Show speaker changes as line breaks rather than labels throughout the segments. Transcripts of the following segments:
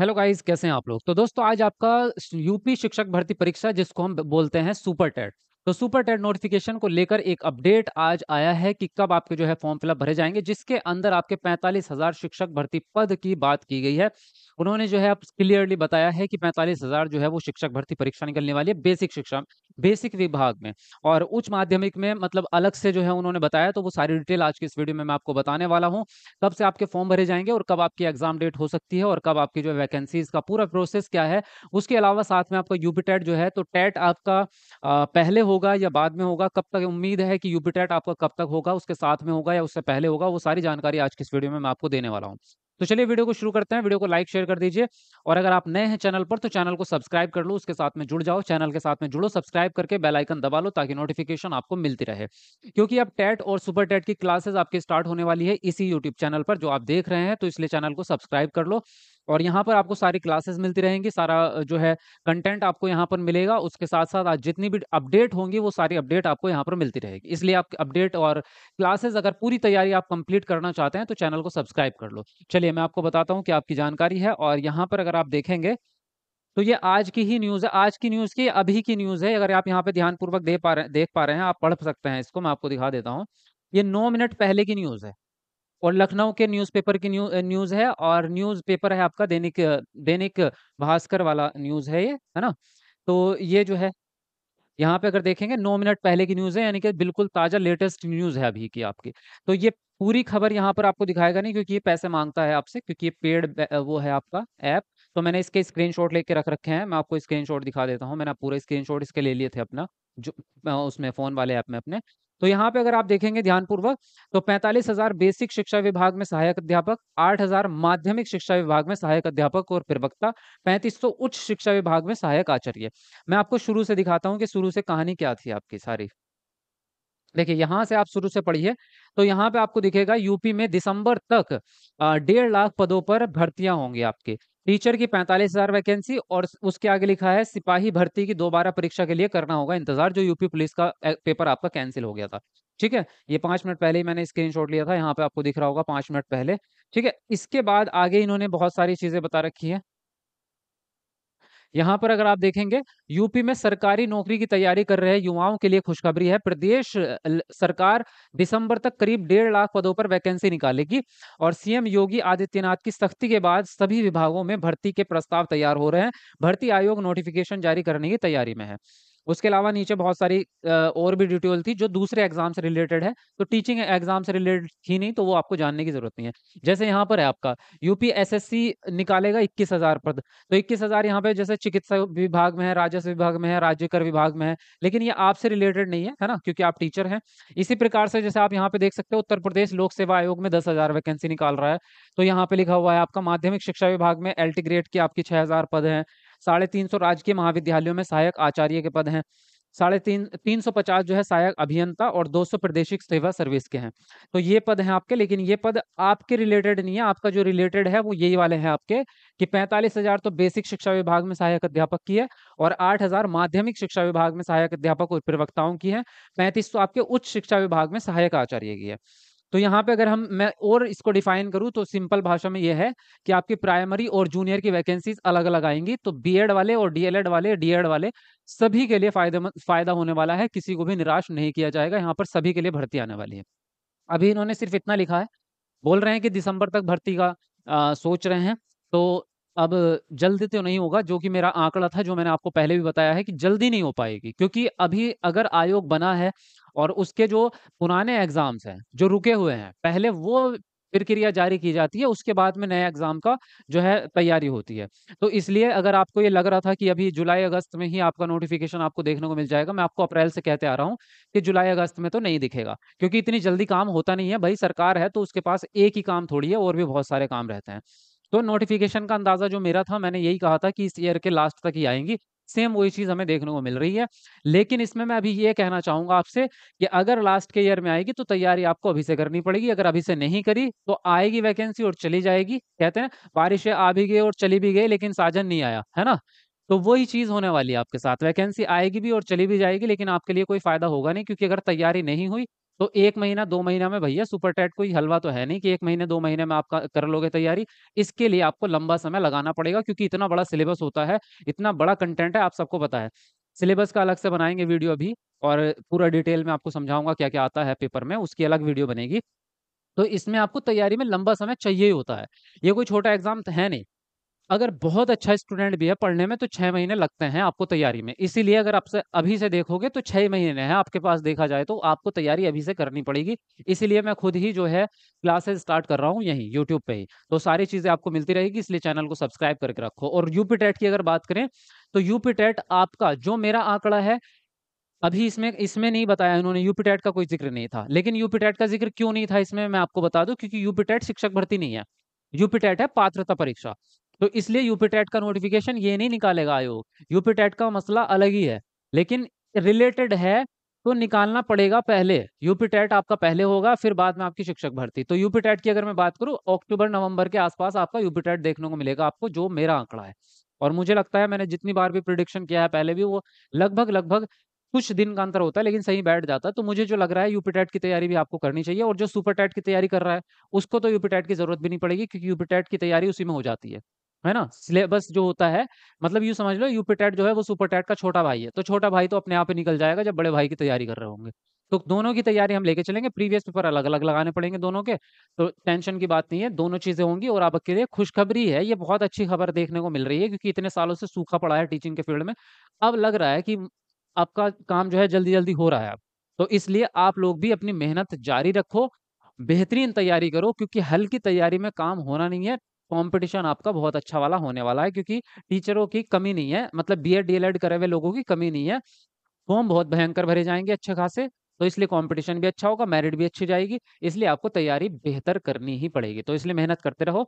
hello guys कैसे हैं आप लोग तो दोस्तों आज आपका यूपी शिक्षक भर्ती परीक्षा जिसको हम बोलते हैं सुपर टेट तो सुपर टेट नोटिफिकेशन को लेकर एक अपडेट आज आया है कि कब आपके जो है फॉर्म फिलअप भरे जाएंगे जिसके अंदर आपके पैंतालीस हजार शिक्षक भर्ती पद की बात की गई है उन्होंने जो है आप क्लियरली बताया है कि पैंतालीस हजार जो है वो शिक्षक भर्ती परीक्षा निकलने वाली है बेसिक शिक्षा बेसिक विभाग में और उच्च माध्यमिक में मतलब अलग से जो है उन्होंने बताया तो वो सारी डिटेल आज के इस वीडियो में मैं आपको बताने वाला हूँ कब से आपके फॉर्म भरे जाएंगे और कब आपकी एग्जाम डेट हो सकती है और कब आपकी जो वैकेंसीज का पूरा प्रोसेस क्या है उसके अलावा साथ में आपका यूपी टेट जो है तो टेट आपका पहले होगा या बाद में होगा कब तक उम्मीद है कि यूपी टेट आपका कब तक होगा उसके साथ में होगा या उससे पहले होगा वो सारी जानकारी आज की इस वीडियो में मैं आपको देने वाला हूँ तो चलिए वीडियो को शुरू करते हैं वीडियो को लाइक शेयर कर दीजिए और अगर आप नए हैं चैनल पर तो चैनल को सब्सक्राइब कर लो उसके साथ में जुड़ जाओ चैनल के साथ में जुड़ो सब्सक्राइब करके बेल आइकन दबा लो ताकि नोटिफिकेशन आपको मिलती रहे क्योंकि अब टेट और सुपर टेट की क्लासेस आपकी स्टार्ट होने वाली है इसी यूट्यूब चैनल पर जो आप देख रहे हैं तो इसलिए चैनल को सब्सक्राइब कर लो और यहाँ पर आपको सारी क्लासेस मिलती रहेंगी सारा जो है कंटेंट आपको यहाँ पर मिलेगा उसके साथ साथ आज जितनी भी अपडेट होंगी वो सारी अपडेट आपको यहाँ पर मिलती रहेगी इसलिए आप अपडेट और क्लासेस अगर पूरी तैयारी आप कंप्लीट करना चाहते हैं तो चैनल को सब्सक्राइब कर लो चलिए मैं आपको बताता हूँ कि आपकी जानकारी है और यहाँ पर अगर आप देखेंगे तो ये आज की ही न्यूज़ है आज की न्यूज़ की अभी की न्यूज़ है अगर आप यहाँ पे ध्यानपूर्वक दे पा रहे देख पा रहे हैं आप पढ़ सकते हैं इसको मैं आपको दिखा देता हूँ ये नौ मिनट पहले की न्यूज़ है और लखनऊ के न्यूज़पेपर की न्यू न्यूज़ है और न्यूज़पेपर है आपका दैनिक दैनिक भास्कर वाला न्यूज़ है ये है ना तो ये जो है यहाँ पे अगर देखेंगे नौ मिनट पहले की न्यूज़ है यानी कि बिल्कुल ताज़ा लेटेस्ट न्यूज़ है अभी की आपकी तो ये पूरी खबर यहाँ पर आपको दिखाएगा नहीं क्योंकि ये पैसे मांगता है आपसे क्योंकि ये पेड वो है आपका ऐप तो मैंने इसके शॉट लेके रख रखे हैं मैं आपको शॉट दिखा देता हूँ मैंने पूरा शॉट इसके ले लिए थे अपना जो उसमें फ़ोन वाले ऐप में अपने तो यहाँ पे अगर आप देखेंगे ध्यानपूर्वक तो पैंतालीस हजार बेसिक शिक्षा विभाग में सहायक अध्यापक आठ हजार माध्यमिक शिक्षा विभाग में सहायक अध्यापक और प्रवक्ता पैंतीस उच्च शिक्षा विभाग में सहायक आचार्य मैं आपको शुरू से दिखाता हूँ कि शुरू से कहानी क्या थी आपकी सारी देखिए यहाँ से आप शुरू से पढ़िए तो यहाँ पे आपको दिखेगा यूपी में दिसंबर तक डेढ़ लाख पदों पर भर्तियां होंगी आपके टीचर की पैंतालीस हजार वैकेंसी और उसके आगे लिखा है सिपाही भर्ती की दोबारा परीक्षा के लिए करना होगा इंतजार जो यूपी पुलिस का पेपर आपका कैंसिल हो गया था ठीक है ये पांच मिनट पहले ही मैंने शॉट लिया था यहाँ पे आपको दिख रहा होगा पांच मिनट पहले ठीक है इसके बाद आगे इन्होंने बहुत सारी चीजें बता रखी है यहाँ पर अगर आप देखेंगे यूपी में सरकारी नौकरी की तैयारी कर रहे युवाओं के लिए खुशखबरी है प्रदेश सरकार दिसंबर तक करीब डेढ़ लाख पदों पर वैकेंसी निकालेगी और सीएम योगी आदित्यनाथ की सख्ती के बाद सभी विभागों में भर्ती के प्रस्ताव तैयार हो रहे हैं भर्ती आयोग नोटिफिकेशन जारी करने की तैयारी में है उसके अलावा नीचे बहुत सारी और भी डिटेल थी जो दूसरे एग्जाम से रिलेटेड है तो टीचिंग एग्जाम से रिलेटेड थी नहीं तो वो आपको जानने की जरूरत नहीं है जैसे यहाँ पर है आपका यूपी निकालेगा इक्कीस हजार पद तो इक्कीस हजार यहाँ पे जैसे चिकित्सा विभाग में है राजस्व विभाग में है राज्य कर विभाग में है लेकिन ये आपसे रिलेटेड नहीं है है ना क्योंकि आप टीचर हैं इसी प्रकार से जैसे आप यहाँ पे देख सकते हो उत्तर प्रदेश लोक सेवा आयोग में दस हजार वैकेंसी निकाल रहा है तो यहाँ पे लिखा हुआ है आपका माध्यमिक शिक्षा विभाग में एल्टी ग्रेड की आपकी छह हजार पद है साढ़े तीन सौ राजकीय महाविद्यालयों में सहायक आचार्य के पद हैं साढ़े तीन तीन सौ पचास जो है सहायक अभियंता और दो सौ प्रादेशिक सेवा सर्विस के हैं तो ये पद हैं आपके लेकिन ये पद आपके रिलेटेड नहीं है आपका जो रिलेटेड है वो यही वाले हैं आपके कि पैंतालीस हजार तो बेसिक शिक्षा विभाग में सहायक अध्यापक की है और आठ हजार माध्यमिक शिक्षा विभाग में सहायक अध्यापक और प्रवक्ताओं की है पैंतीस तो आपके उच्च शिक्षा विभाग में सहायक आचार्य की है तो यहाँ पे अगर हम मैं और इसको डिफाइन करूँ तो सिंपल भाषा में यह है कि आपकी प्राइमरी और जूनियर की वैकेंसीज अलग अलग आएंगी तो बीएड वाले और डीएलएड वाले डीएड वाले सभी के लिए फायदा फायदा होने वाला है किसी को भी निराश नहीं किया जाएगा यहाँ पर सभी के लिए भर्ती आने वाली है अभी इन्होंने सिर्फ इतना लिखा है बोल रहे हैं कि दिसंबर तक भर्ती का आ, सोच रहे हैं तो अब जल्द तो नहीं होगा जो कि मेरा आंकड़ा था जो मैंने आपको पहले भी बताया है कि जल्दी नहीं हो पाएगी क्योंकि अभी अगर आयोग बना है और उसके जो पुराने एग्जाम्स हैं जो रुके हुए हैं पहले वो प्रक्रिया जारी की जाती है उसके बाद में नए एग्जाम का जो है तैयारी होती है तो इसलिए अगर आपको ये लग रहा था कि अभी जुलाई अगस्त में ही आपका नोटिफिकेशन आपको देखने को मिल जाएगा मैं आपको अप्रैल से कहते आ रहा हूँ कि जुलाई अगस्त में तो नहीं दिखेगा क्योंकि इतनी जल्दी काम होता नहीं है भाई सरकार है तो उसके पास एक ही काम थोड़ी है और भी बहुत सारे काम रहते हैं तो नोटिफिकेशन का अंदाजा जो मेरा था मैंने यही कहा था कि इस ईयर के लास्ट तक ही आएंगी सेम वही चीज हमें देखने को मिल रही है लेकिन इसमें मैं अभी ये कहना चाहूंगा आपसे कि अगर लास्ट के ईयर में आएगी तो तैयारी आपको अभी से करनी पड़ेगी अगर अभी से नहीं करी तो आएगी वैकेंसी और चली जाएगी कहते हैं बारिशें आ भी गई और चली भी गई लेकिन साजन नहीं आया है ना तो वही चीज होने वाली है आपके साथ वैकेंसी आएगी भी और चली भी जाएगी लेकिन आपके लिए कोई फायदा होगा नहीं क्योंकि अगर तैयारी नहीं हुई तो एक महीना दो महीना में भैया सुपर टेट कोई हलवा तो है नहीं कि एक महीने दो महीने में आप कर लोगे तैयारी इसके लिए आपको लंबा समय लगाना पड़ेगा क्योंकि इतना बड़ा सिलेबस होता है इतना बड़ा कंटेंट है आप सबको पता है सिलेबस का अलग से बनाएंगे वीडियो अभी और पूरा डिटेल में आपको समझाऊंगा क्या क्या आता है पेपर में उसकी अलग वीडियो बनेगी तो इसमें आपको तैयारी में लंबा समय चाहिए ही होता है ये कोई छोटा एग्जाम है नहीं अगर बहुत अच्छा स्टूडेंट भी है पढ़ने में तो छह महीने लगते हैं आपको तैयारी में इसीलिए अगर आपसे अभी से देखोगे तो छह महीने हैं आपके पास देखा जाए तो आपको तैयारी अभी से करनी पड़ेगी इसीलिए मैं खुद ही जो है क्लासेस स्टार्ट कर रहा हूँ यहीं यूट्यूब पे ही तो सारी चीज़ें आपको मिलती रहेगी इसलिए चैनल को सब्सक्राइब करके रखो और यूपी टेट की अगर बात करें तो यूपी टेट आपका जो मेरा आंकड़ा है अभी इसमें इसमें नहीं बताया उन्होंने यूपी टेट का कोई जिक्र नहीं था लेकिन यूपी टेट का जिक्र क्यों नहीं था इसमें मैं आपको बता दूँ क्योंकि यूपी टेट शिक्षक भर्ती नहीं है यूपी टेट है पात्रता परीक्षा तो इसलिए यूपी का नोटिफिकेशन ये नहीं निकालेगा आयोग यूपी का मसला अलग ही है लेकिन रिलेटेड है तो निकालना पड़ेगा पहले यूपी आपका पहले होगा फिर बाद में आपकी शिक्षक भर्ती तो यूपी की अगर मैं बात करूँ अक्टूबर नवंबर के आसपास आपका यूपीटेट देखने को मिलेगा आपको जो मेरा आंकड़ा है और मुझे लगता है मैंने जितनी बार भी प्रिडिक्शन किया है पहले भी वो लगभग लगभग कुछ दिन का अंतर होता है लेकिन सही बैठ जाता है तो मुझे जो लग रहा है यूपी की तैयारी भी आपको करनी चाहिए और जो सुपर टेट की तैयारी कर रहा है उसको तो यूपी की जरूरत भी नहीं पड़ेगी क्योंकि यूपी की तैयारी उसी में हो जाती है है ना सिलेबस जो होता है मतलब यू समझ लो यूपीटेट जो है वो सुपर टेट का छोटा भाई है तो छोटा भाई तो अपने आप ही निकल जाएगा जब बड़े भाई की तैयारी कर रहे होंगे तो दोनों की तैयारी हम लेके चलेंगे प्रीवियस पेपर अलग अलग लगाने पड़ेंगे दोनों के तो टेंशन की बात नहीं है दोनों चीजें होंगी और आपके लिए खुशखबरी है ये बहुत अच्छी खबर देखने को मिल रही है क्योंकि इतने सालों से सूखा पड़ा है टीचिंग के फील्ड में अब लग रहा है कि आपका काम जो है जल्दी जल्दी हो रहा है अब तो इसलिए आप लोग भी अपनी मेहनत जारी रखो बेहतरीन तैयारी करो क्योंकि हल की तैयारी में काम होना नहीं है कंपटीशन आपका बहुत अच्छा वाला होने वाला है क्योंकि टीचरों की कमी नहीं है मतलब बी एड डी करे हुए लोगों की कमी नहीं है फॉर्म बहुत भयंकर भरे जाएंगे अच्छे खासे तो इसलिए कंपटीशन भी अच्छा होगा मेरिट भी अच्छी जाएगी इसलिए आपको तैयारी बेहतर करनी ही पड़ेगी तो इसलिए मेहनत करते रहो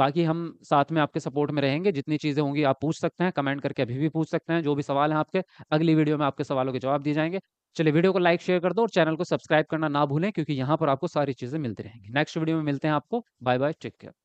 बाकी हम साथ में आपके सपोर्ट में रहेंगे जितनी चीज़ें होंगी आप पूछ सकते हैं कमेंट करके अभी भी पूछ सकते हैं जो भी सवाल हैं आपके अगली वीडियो में आपके सवालों के जवाब दिए जाएंगे चलिए वीडियो को लाइक शेयर कर दो और चैनल को सब्सक्राइब करना ना भूलें क्योंकि यहाँ पर आपको सारी चीज़ें मिलती रहेंगी नेक्स्ट वीडियो में मिलते हैं आपको बाय बाय टेक केयर